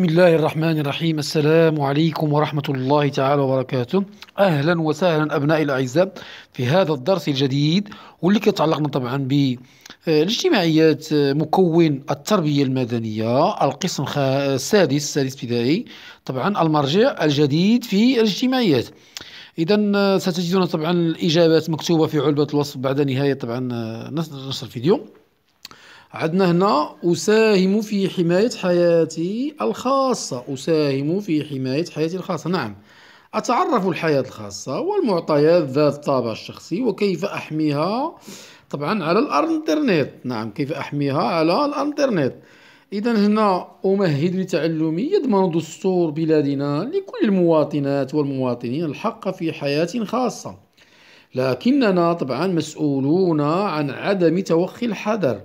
بسم الله الرحمن الرحيم السلام عليكم ورحمة الله تعالى وبركاته أهلا وسهلا أبنائي الأعزاء في هذا الدرس الجديد واللي كيتعلقنا طبعا بالاجتماعيات آه، آه، مكون التربية المدنية القسم آه، السادس السادس ابتدائي طبعا المرجع الجديد في الاجتماعيات إذا ستجدون طبعا الإجابات مكتوبة في علبة الوصف بعد نهاية طبعا نشر الفيديو عندنا هنا أساهم في حماية حياتي الخاصة أساهم في حماية حياتي الخاصة نعم أتعرف الحياة الخاصة والمعطيات ذات الطابع الشخصي وكيف أحميها طبعا على الانترنت نعم كيف أحميها على الانترنت إذا هنا أمهد لتعلمي يضمن دستور بلادنا لكل المواطنات والمواطنين الحق في حياة خاصة لكننا طبعا مسؤولون عن عدم توخي الحذر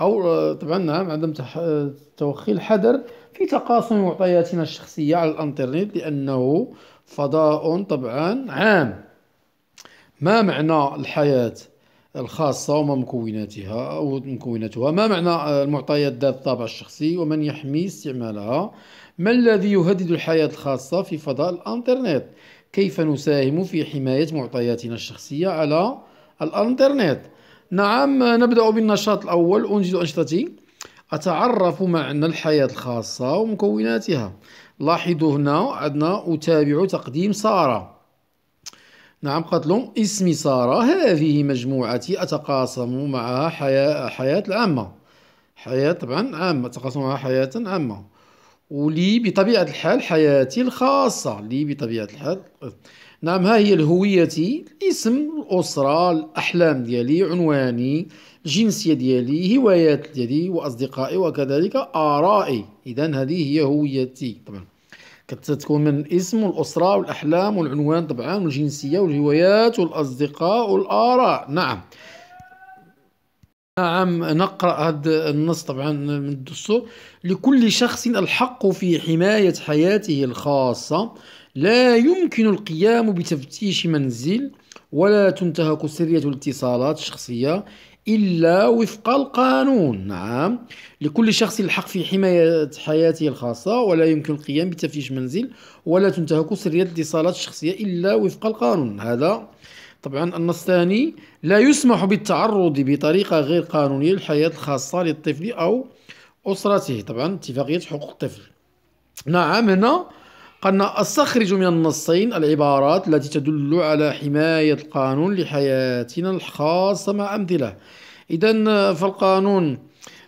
أو آه، طبعا نعم عدم آه، توخي الحذر في تقاسم معطياتنا الشخصية على الانترنت لأنه فضاء طبعا عام ما معنى الحياة الخاصة وما مكوناتها أو مكوناتها ما معنى آه، المعطيات ذات الطابع الشخصي ومن يحمي استعمالها ما الذي يهدد الحياة الخاصة في فضاء الانترنت كيف نساهم في حماية معطياتنا الشخصية على الانترنت نعم نبدأ بالنشاط الأول أنجز أنشطتي أتعرف معنى الحياة الخاصة ومكوناتها لاحظوا هنا عندنا أتابع تقديم سارة نعم قتلهم اسمي سارة هذه مجموعتي أتقاسم معها حياة, حياة العامة حياة طبعا عامة أتقاسم معها حياة عامة ولي بطبيعة الحال حياتي الخاصة لي بطبيعة الحال نعم ها هي الهويتي الاسم الأسرة الأحلام ديالي عنواني الجنسية ديالي هوايات ديالي وأصدقائي وكذلك آرائي إذا هذه هي هويتي طبعا كتكون من الاسم والأسرة والأحلام والعنوان طبعا والجنسية والهوايات والأصدقاء والآراء نعم نعم نقرأ هذا النص طبعا من الدستور لكل شخص الحق في حماية حياته الخاصة لا يمكن القيام بتفتيش منزل ولا تنتهك سرية الاتصالات الشخصية إلا وفق القانون نعم لكل شخص الحق في حماية حياته الخاصة ولا يمكن القيام بتفتيش منزل ولا تنتهك سرية الاتصالات الشخصية إلا وفق القانون هذا طبعا النص الثاني لا يسمح بالتعرض بطريقة غير قانونية للحياة الخاصة للطفل أو أسرته طبعا اتفاقية حقوق الطفل نعم هنا قلنا أستخرج من النصين العبارات التي تدل على حماية القانون لحياتنا الخاصة مع أمثلة إذا فالقانون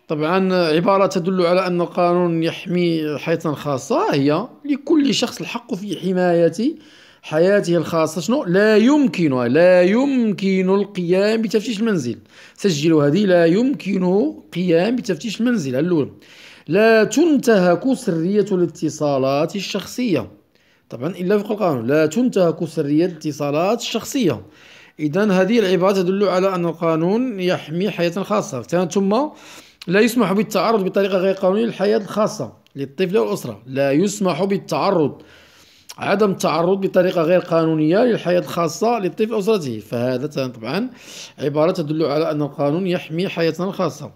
طبعا عبارة تدل على أن القانون يحمي حياتنا الخاصة هي لكل شخص الحق في حماية حياته الخاصة شنو لا يمكن لا يمكن القيام بتفتيش المنزل سجلوا هذه لا يمكن قيام بتفتيش المنزل الأول لا تنتهك سرية الاتصالات الشخصية طبعا إلا في القانون لا تنتهك سرية الاتصالات الشخصية إذا هذه العبارة تدل على أن القانون يحمي حياة خاصة ثم لا يسمح بالتعرض بطريقة غير قانونية للحياة الخاصة للطفل والأسرة لا يسمح بالتعرض عدم التعرض بطريقة غير قانونية للحياة الخاصة للطفل أسرته فهذا طبعا عبارة تدل على أن القانون يحمي حياتنا الخاصة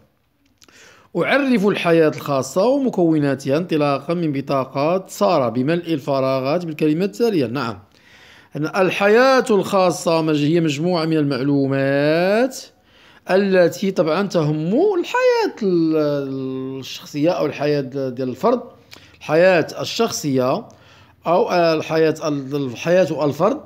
أعرف الحياة الخاصة ومكوناتها انطلاقا من بطاقات سارة بملء الفراغات بالكلمة التالية نعم الحياة الخاصة هي مجموعة من المعلومات التي طبعا تهم الحياة الشخصية أو الحياة ديال الفرد الحياة الشخصية أو الحياة الحياة الفرد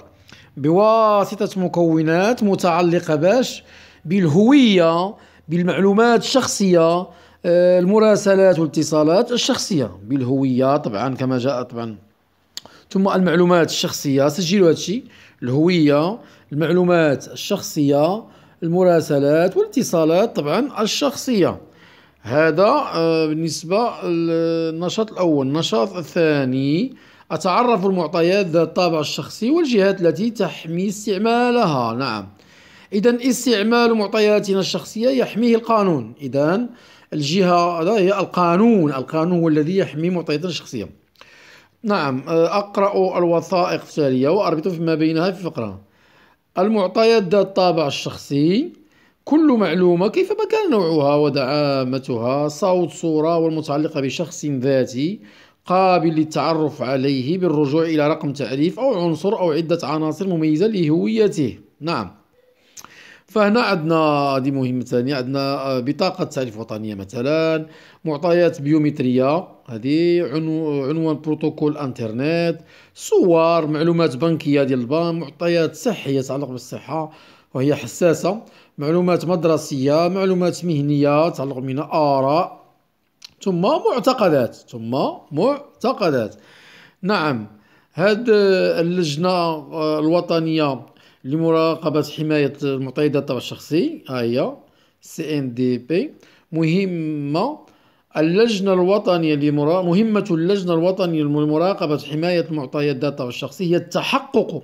بواسطة مكونات متعلقة باش بالهوية بالمعلومات الشخصية آه، المراسلات والاتصالات الشخصية بالهوية طبعا كما جاء طبعا ثم المعلومات الشخصية سجلوا هذا الهوية المعلومات الشخصية المراسلات والاتصالات طبعا الشخصية هذا آه، بالنسبة للنشاط الأول النشاط الثاني أتعرف المعطيات ذات الطابع الشخصي والجهات التي تحمي استعمالها نعم إذا استعمال معطياتنا الشخصية يحميه القانون إذا الجهة هذا هي القانون القانون هو الذي يحمي معطياتنا الشخصية نعم آه، أقرأ الوثائق التالية وأربط فيما بينها في فقرة المعطيات ذات الطابع الشخصي كل معلومة كيفما كان نوعها ودعامتها صوت صورة والمتعلقة بشخص ذاتي قابل للتعرف عليه بالرجوع إلى رقم تعريف أو عنصر أو عدة عناصر مميزة لهويته نعم فهنا عندنا دي مهمة ثانية عندنا آه، بطاقة تعريف وطنية مثلا معطيات بيومترية هذه عنوان بروتوكول انترنت صور معلومات بنكية ديال البنك معطيات صحية تتعلق بالصحة وهي حساسة معلومات مدرسية معلومات مهنية تتعلق من آراء ثم معتقدات ثم معتقدات نعم هاد اللجنة آه، الوطنية لمراقبة حماية المعطيات الطبع الشخصي هي سي ان دي بي مهمة اللجنة الوطنية لمرا... مهمة اللجنة الوطنية لمراقبة حماية معطيات الداتا الشخصي هي التحقق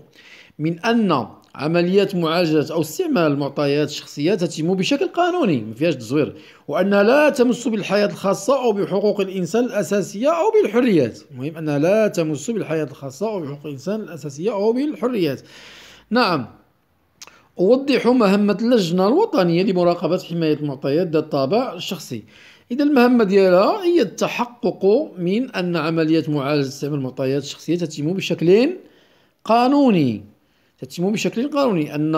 من أن عمليات معالجة أو استعمال المعطيات الشخصية تتم بشكل قانوني ما فيهاش تزوير وأنها لا تمس بالحياة الخاصة أو بحقوق الإنسان الأساسية أو بالحريات المهم أنها لا تمس بالحياة الخاصة أو بحقوق الإنسان الأساسية أو بالحريات نعم أوضح مهمة اللجنة الوطنية لمراقبة حماية المعطيات ذات الطابع الشخصي إذا المهمة ديالها هي التحقق من أن عملية معالجة استعمال المعطيات الشخصية تتم بشكل قانوني تتم بشكل قانوني أن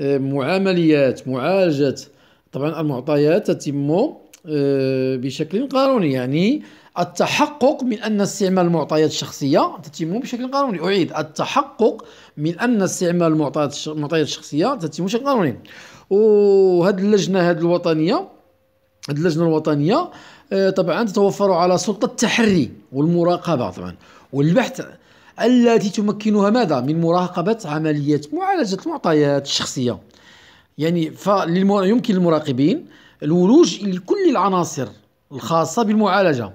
آه، معامليات معالجة طبعا المعطيات تتم آه، بشكل قانوني يعني التحقق من أن استعمال المعطيات الشخصية تتم بشكل قانوني أعيد التحقق من أن استعمال المعطيات الشخصية تتم بشكل قانوني وهذه اللجنة هذه الوطنية هذه اللجنة الوطنية آه، طبعا تتوفر على سلطة التحري والمراقبة طبعا والبحث التي تمكنها ماذا من مراقبة عملية معالجة المعطيات الشخصية يعني يمكن للمراقبين الولوج لكل العناصر الخاصة بالمعالجة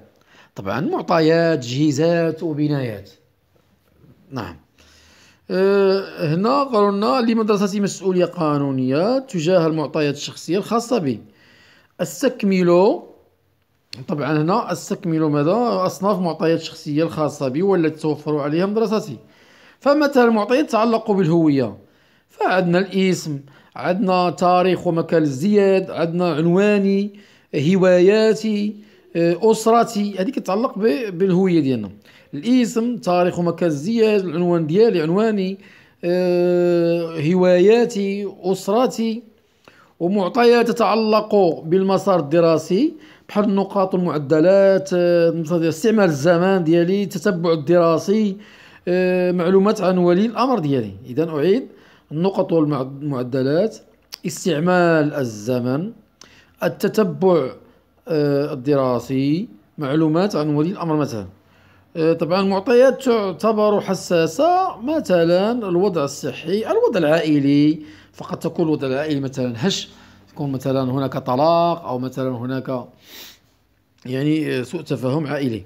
طبعا معطيات تجهيزات وبنايات نعم أه، هنا قالوا لنا لمدرسة مسؤولية قانونية تجاه المعطيات الشخصية الخاصة به استكملوا طبعا هنا استكمل ماذا اصناف معطيات شخصيه الخاصه بي والتي توفر عليها مدرستي فمثلا المعطيات تتعلق بالهويه فعندنا الاسم عندنا تاريخ ومكان الزياد عندنا عنواني هواياتي آه، اسرتي هذه كتعلق بالهويه ديالنا الاسم تاريخ ومكان الزياد العنوان ديالي عنواني آه، هواياتي اسرتي ومعطيات تتعلق بالمسار الدراسي بحال النقاط والمعدلات آه، استعمال الزمان ديالي التتبع الدراسي آه، معلومات عن ولي الامر ديالي اذا اعيد النقط والمعدلات استعمال الزمن التتبع آه، الدراسي معلومات عن ولي الامر مثلا طبعا المعطيات تعتبر حساسة مثلا الوضع الصحي الوضع العائلي فقد تكون الوضع العائلي مثلا هش يكون مثلا هناك طلاق أو مثلا هناك يعني سوء تفاهم عائلي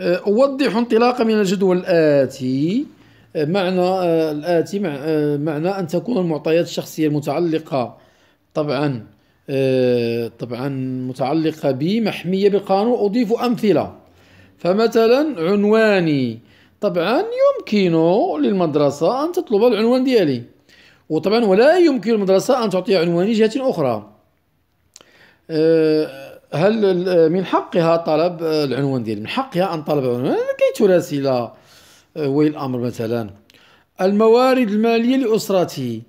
أه، أوضح انطلاقا من الجدول الآتي أه، معنى أه، الآتي معنى أن تكون المعطيات الشخصية المتعلقة طبعا طبعا متعلقة بمحمية بالقانون أضيف أمثلة فمثلا عنواني طبعا يمكن للمدرسة أن تطلب العنوان ديالي وطبعا ولا يمكن المدرسة أن تعطي عنوان لجهة أخرى أه، هل من حقها طلب العنوان ديالي من حقها أن طلب العنوان كي تراسل أه، ويل الأمر مثلا الموارد المالية لأسرتي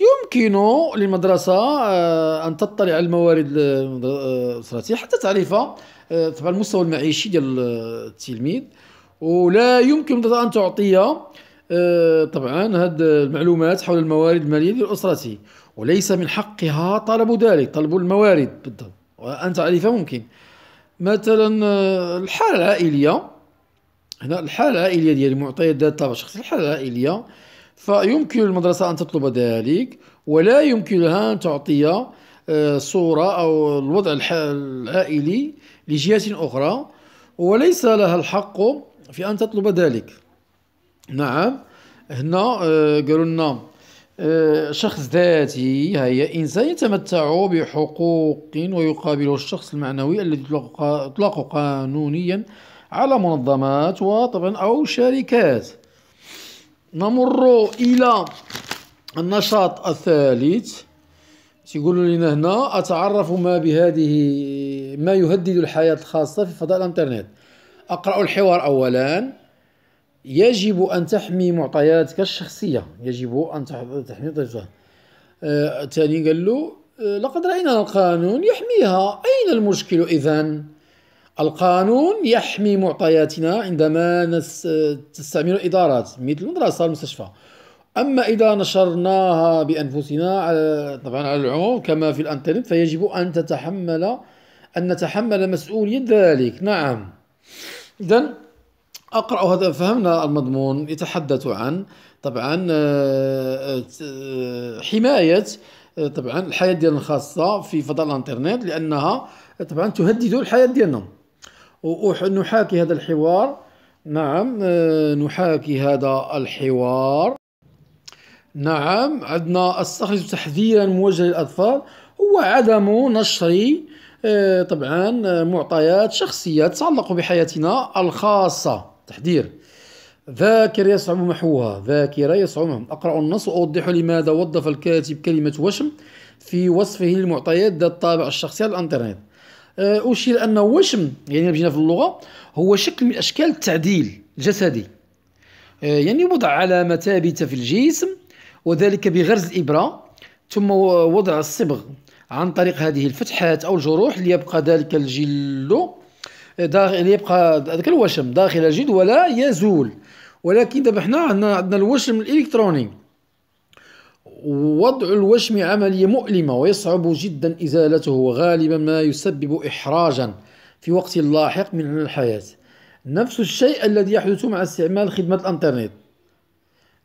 يمكن للمدرسة أه، أن تطلع على الموارد الأسرتي حتى تعرف طبعا المستوى المعيشي ديال التلميذ ولا يمكن أن تعطي آه، طبعا هذه المعلومات حول الموارد المالية للاسره وليس من حقها طلب ذلك طلب الموارد بالضبط وأن تعرف ممكن مثلا آه، الحالة العائلية هنا الحالة العائلية ديال المعطيات ذات طابع شخصي الحالة العائلية فيمكن للمدرسه أن تطلب ذلك ولا يمكنها أن تعطي آه، صورة أو الوضع العائلي لجهة أخرى وليس لها الحق في أن تطلب ذلك نعم هنا آه، قالوا لنا آه، شخص ذاتي هي انسان يتمتع بحقوق ويقابله الشخص المعنوي الذي يطلق قانونيا على منظمات وطبعا او شركات نمر الى النشاط الثالث تيقولوا لنا هنا اتعرف ما بهذه ما يهدد الحياه الخاصه في فضاء الانترنت اقرا الحوار اولا يجب أن تحمي معطياتك الشخصية يجب أن تحمي طفلة آه، الثاني قال له آه، لقد رأينا القانون يحميها أين المشكل اذا القانون يحمي معطياتنا عندما تستعمل الإدارات مثل المدرسة المستشفى أما إذا نشرناها بأنفسنا على طبعا على العموم كما في الأنترنت فيجب أن تتحمل أن نتحمل مسؤولية ذلك نعم اذا أقرأ هذا فهمنا المضمون يتحدث عن طبعا آه، آه، حماية آه، طبعا الحياة ديالنا الخاصة في فضاء الانترنت لأنها طبعا تهدد الحياة ديالنا ونحاكي هذا الحوار نعم نحاكي هذا الحوار نعم عندنا استخرج تحذيرا موجه للأطفال هو عدم نشر طبعا معطيات شخصية تتعلق بحياتنا الخاصة تحذير ذاكر يصعب محوها ذاكر يصعب محوها أقرأ النص وأوضح لماذا وظف الكاتب كلمة وشم في وصفه للمعطيات ذات الطابع الشخصي على الانترنت آه، أشير أن وشم يعني بجينا في اللغة هو شكل من أشكال التعديل الجسدي آه، يعني وضع علامة ثابتة في الجسم وذلك بغرز الإبرة ثم وضع الصبغ عن طريق هذه الفتحات أو الجروح ليبقى ذلك الجلو داخل يعني يبقى هذاك الوشم داخل الجلد ولا يزول ولكن دابا حنا عندنا عندنا الوشم الالكتروني وضع الوشم عملية مؤلمة ويصعب جدا إزالته وغالبا ما يسبب إحراجا في وقت لاحق من الحياة نفس الشيء الذي يحدث مع استعمال خدمة الانترنت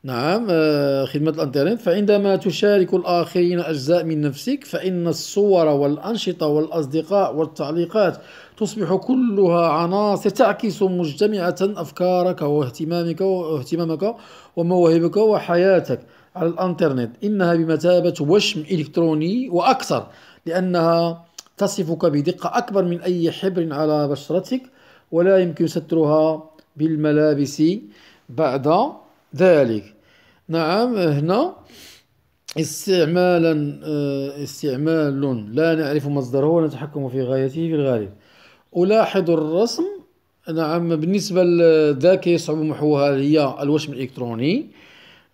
نعم آه، خدمة الانترنت فعندما تشارك الآخرين أجزاء من نفسك فإن الصور والأنشطة والأصدقاء والتعليقات تصبح كلها عناصر تعكس مجتمعة أفكارك واهتمامك واهتمامك ومواهبك وحياتك على الانترنت إنها بمثابة وشم إلكتروني وأكثر لأنها تصفك بدقة أكبر من أي حبر على بشرتك ولا يمكن سترها بالملابس بعد ذلك نعم آه، هنا استعمالا آه، استعمال لا نعرف مصدره ونتحكم في غايته في الغالب ألاحظ الرسم نعم بالنسبة لذاك يصعب محوها هي الوشم الإلكتروني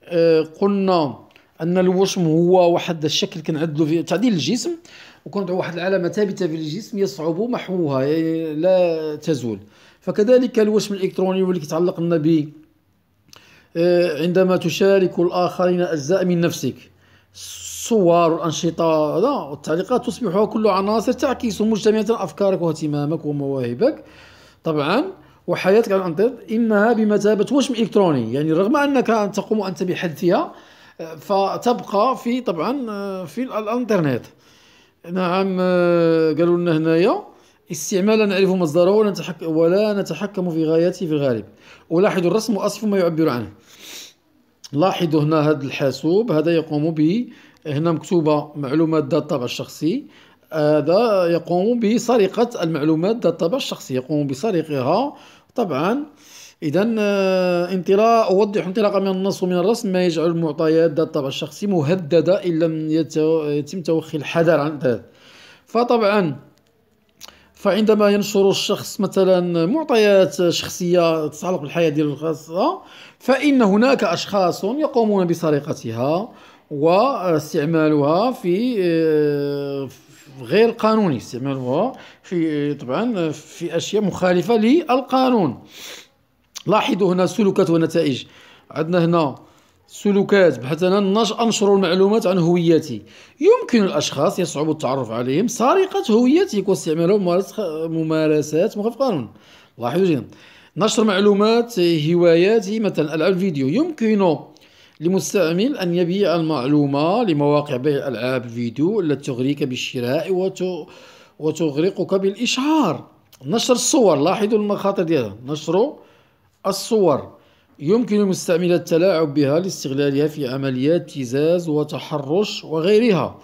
آه، قلنا أن الوشم هو واحد الشكل كنعدلو في تعديل الجسم وكنت واحد العلامة ثابتة في الجسم يصعب محوها يعني لا تزول فكذلك الوشم الإلكتروني واللي كيتعلق لنا به آه، عندما تشارك الآخرين أجزاء من نفسك صور والأنشطة هذا تصبح كل عناصر تعكس مجتمعة أفكارك واهتمامك ومواهبك طبعا وحياتك على الانترنت إنها بمثابة وشم إلكتروني يعني رغم أنك تقوم أنت بحذفها آه، فتبقى في طبعا آه، في الانترنت نعم قالوا لنا هنايا استعمال لا نعرف مصدره ولا نتحكم, ولا نتحكم في غايته في الغالب ولاحظوا الرسم وأصف ما يعبر عنه لاحظوا هنا هذا الحاسوب هذا يقوم به هنا مكتوبة معلومات ذات طابع شخصي هذا يقوم بسرقة المعلومات ذات طابع الشخصي يقوم بسرقها طبعا إذا آه، انطلاق أوضح انطلاقا من النص ومن الرسم ما يجعل المعطيات ذات الطابع الشخصي مهددة إن لم يتم توخي الحذر عن ذلك فطبعا فعندما ينشر الشخص مثلا معطيات شخصيه تتعلق بالحياه ديالو الخاصه فان هناك اشخاص يقومون بسرقتها واستعمالها في آه، غير قانوني استعمالها في طبعا في اشياء مخالفه للقانون لاحظوا هنا سلوكات ونتائج عندنا هنا سلوكات بحيث أنا أنشر المعلومات عن هويتي يمكن الأشخاص يصعب التعرف عليهم سرقة هويتك واستعمالهم ممارسات مخالفة القانون لاحظوا جيدا نشر معلومات هواياتي مثلا ألعاب الفيديو يمكن لمستعمل أن يبيع المعلومة لمواقع بيع ألعاب الفيديو التي تغريك بالشراء وت... وتغرقك بالإشعار نشر الصور لاحظوا المخاطر ديالها نشر الصور يمكن للمستعمل التلاعب بها لاستغلالها في عمليات ابتزاز وتحرش وغيرها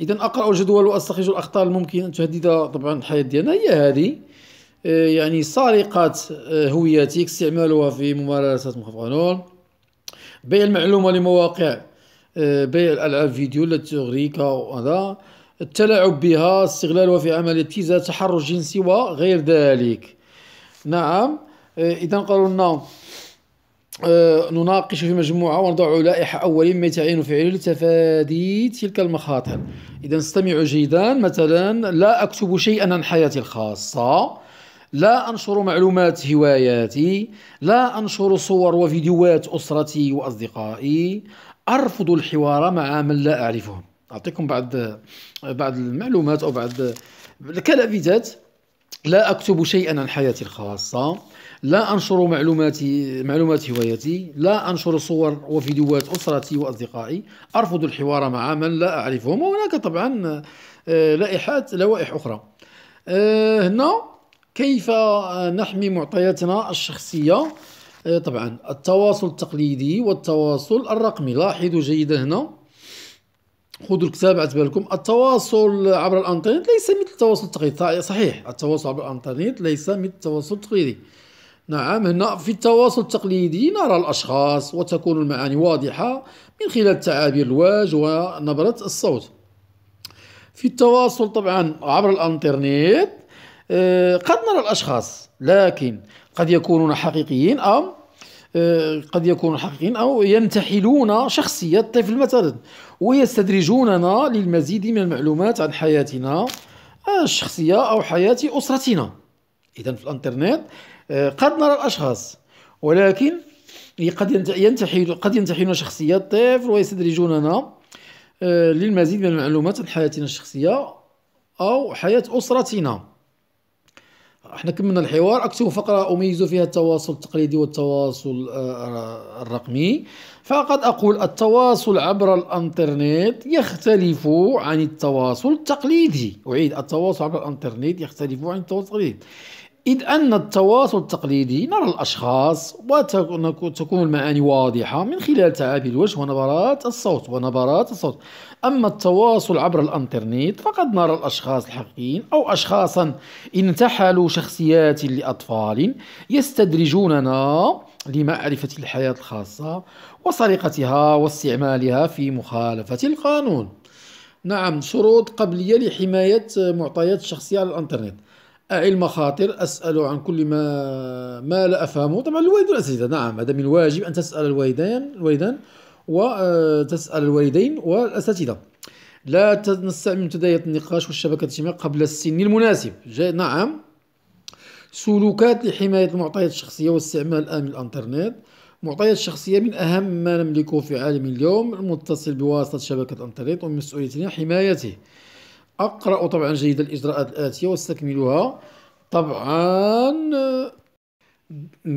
اذا اقرا الجدول واستخرج الاخطار الممكن ان تهدد طبعا الحياه ديالنا هي هذه آه، يعني سرقه آه، هويتك استعمالها في ممارسه القانون بيع المعلومه لمواقع آه، بيع الالعاب فيديو التي تغريك وهذا التلاعب بها استغلالها في عمليه ابتزاز تحرش جنسي وغير ذلك نعم اذا قالوا لنا أه، نناقش في مجموعة ونضع لائحة أولية ما يتعين فعله لتفادي تلك المخاطر إذا استمعوا جيدا مثلا لا أكتب شيئا عن حياتي الخاصة لا أنشر معلومات هواياتي لا أنشر صور وفيديوهات أسرتي وأصدقائي أرفض الحوار مع من لا أعرفهم أعطيكم بعض بعض المعلومات أو بعض الكلافيتات لا أكتب شيئا عن حياتي الخاصة لا أنشر معلوماتي معلومات هوايتي لا أنشر صور وفيديوهات أسرتي وأصدقائي أرفض الحوار مع من لا أعرفهم وهناك طبعا آه، لائحات لوائح أخرى آه، هنا كيف نحمي معطياتنا الشخصية آه، طبعا التواصل التقليدي والتواصل الرقمي لاحظوا جيدا هنا خذوا الكتاب على بالكم التواصل عبر الانترنت ليس مثل التواصل التقليدي صحيح التواصل عبر الانترنت ليس مثل التواصل التقليدي نعم هنا في التواصل التقليدي نرى الاشخاص وتكون المعاني واضحه من خلال تعابير الوجه ونبره الصوت في التواصل طبعا عبر الانترنت آه، قد نرى الاشخاص لكن قد يكونون حقيقيين ام آه، قد يكونوا حقيقيين أو ينتحلون شخصية الطفل مثلا ويستدرجوننا آه، آه، للمزيد من المعلومات عن حياتنا الشخصية أو حياة أسرتنا إذا في الإنترنت قد نرى الأشخاص ولكن قد ينتحل قد ينتحلون شخصية الطفل ويستدرجوننا للمزيد من المعلومات عن حياتنا الشخصية أو حياة أسرتنا احنا كملنا الحوار اكتب فقره اميز فيها التواصل التقليدي والتواصل آه، الرقمي فقد اقول التواصل عبر الانترنت يختلف عن التواصل التقليدي اعيد التواصل عبر الانترنت يختلف عن التواصل التقليدي إذ أن التواصل التقليدي نرى الأشخاص وتكون المعاني واضحة من خلال تعابير الوجه ونبرات الصوت ونبرات الصوت أما التواصل عبر الأنترنت فقد نرى الأشخاص الحقيقيين أو أشخاصا انتحلوا شخصيات لأطفال يستدرجوننا لمعرفة الحياة الخاصة وسرقتها واستعمالها في مخالفة القانون نعم شروط قبلية لحماية معطيات الشخصية على الأنترنت أعلم المخاطر أسأل عن كل ما ما لا أفهمه طبعا الوالد والأساتذة نعم هذا من الواجب أن تسأل الوالدين الوالدان وتسأل آه، الوالدين والأساتذة لا نستعمل منتديات النقاش والشبكة الاجتماعية قبل السن المناسب نعم سلوكات لحماية المعطيات الشخصية واستعمال الآمن الأنترنت المعطيات الشخصية من أهم ما نملكه في عالم اليوم المتصل بواسطة شبكة الأنترنت ومن مسؤوليتنا حمايته أقرأ طبعا جيدا الإجراءات الآتية واستكملها طبعا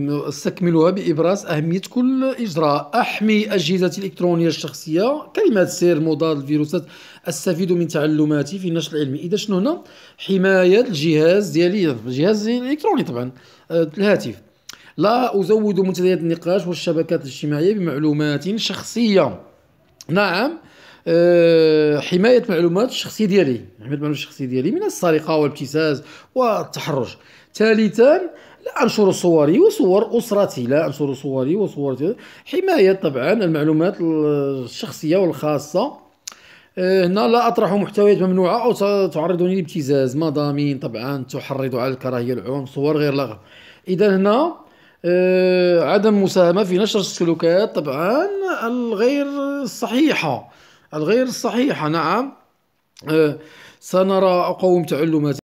استكملها بإبراز أهمية كل إجراء أحمي أجهزتي الإلكترونية الشخصية كلمات سر مضاد الفيروسات أستفيد من تعلماتي في النشر العلمي إذا شنو هنا حماية الجهاز ديالي الجهاز الإلكتروني طبعا آه، الهاتف لا أزود منتديات النقاش والشبكات الاجتماعية بمعلومات شخصية نعم آه، حمايه معلومات الشخصيه ديالي حمايه معلومات الشخصيه ديالي من السرقه والابتزاز والتحرش ثالثا لا انشر صوري وصور اسرتي لا انشر صوري وصور حمايه طبعا المعلومات الشخصيه والخاصه آه، هنا لا اطرح محتويات ممنوعه او تعرضني لابتزاز مضامين طبعا تحرض على الكراهيه العموم صور غير لغه اذا هنا آه، عدم مساهمه في نشر السلوكات طبعا الغير صحيحه الغير الصحيحة نعم أه، سنرى قوم تعلمات